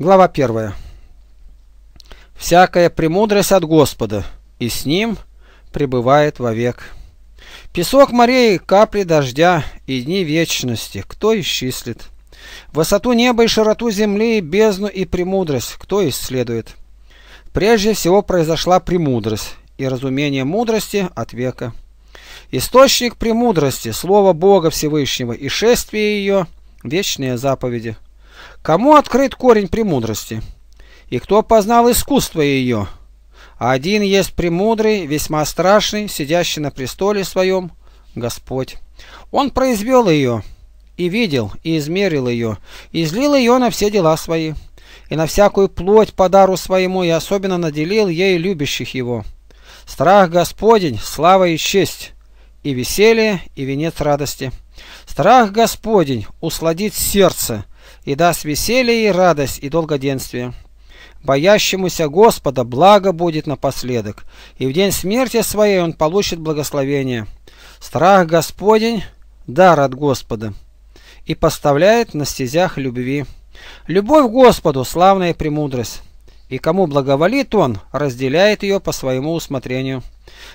Глава 1. Всякая премудрость от Господа, и с ним пребывает вовек. Песок морей, капли дождя и дни вечности, кто исчислит? Высоту неба и широту земли, бездну и премудрость, кто исследует? Прежде всего произошла премудрость и разумение мудрости от века. Источник премудрости, слово Бога Всевышнего и шествие ее, вечные заповеди – Кому открыт корень премудрости? И кто познал искусство ее? Один есть премудрый, весьма страшный, сидящий на престоле своем, Господь. Он произвел ее, и видел, и измерил ее, и злил ее на все дела свои, и на всякую плоть по дару своему, и особенно наделил ей любящих его. Страх Господень, слава и честь, и веселье, и венец радости». Страх Господень усладит сердце и даст веселье и радость и долгоденствие. Боящемуся Господа благо будет напоследок, и в день смерти своей он получит благословение. Страх Господень – дар от Господа, и поставляет на стезях любви. Любовь Господу – славная премудрость, и кому благоволит Он, разделяет ее по своему усмотрению.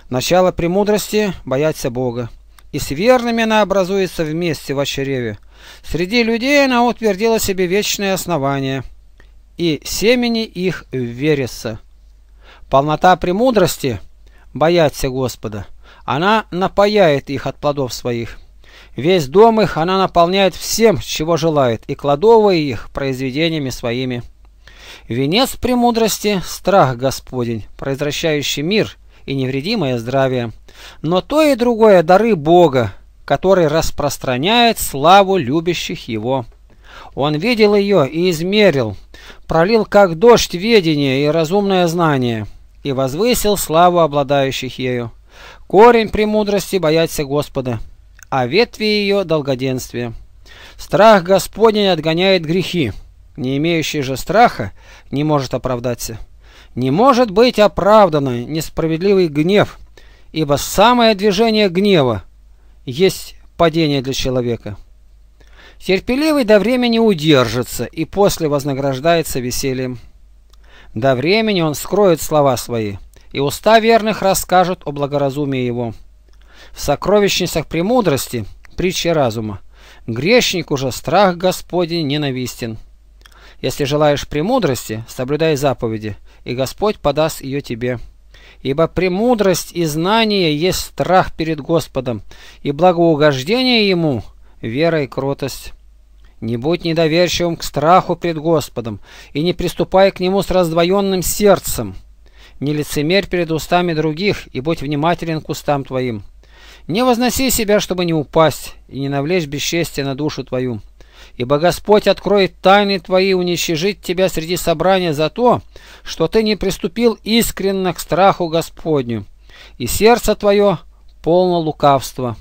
Начало премудрости – бояться Бога и с верными она образуется вместе в очереве. Среди людей она утвердила себе вечное основание, и семени их верится. Полнота премудрости – бояться Господа. Она напаяет их от плодов своих. Весь дом их она наполняет всем, чего желает, и кладовые их произведениями своими. Венец премудрости – страх Господень, произвращающий мир и невредимое здравие. Но то и другое – дары Бога, который распространяет славу любящих Его. Он видел ее и измерил, пролил как дождь ведение и разумное знание, и возвысил славу обладающих ею. Корень премудрости – бояться Господа, а ветви ее – долгоденствие. Страх Господень отгоняет грехи – не имеющий же страха, не может оправдаться. Не может быть оправдано несправедливый гнев, ибо самое движение гнева есть падение для человека. Терпеливый до времени удержится и после вознаграждается весельем. До времени он скроет слова свои, и уста верных расскажут о благоразумии его. В сокровищницах премудрости – притча разума. грешнику же страх Господень ненавистен. Если желаешь премудрости, соблюдай заповеди, и Господь подаст ее тебе. Ибо премудрость и знание есть страх перед Господом, и благоугождение Ему – вера и кротость. Не будь недоверчивым к страху пред Господом, и не приступай к нему с раздвоенным сердцем. Не лицемерь перед устами других, и будь внимателен к устам твоим. Не возноси себя, чтобы не упасть, и не навлечь бесчестие на душу твою. Ибо Господь откроет тайны твои, уничижит тебя среди собрания за то, что ты не приступил искренно к страху Господню, и сердце твое полно лукавства.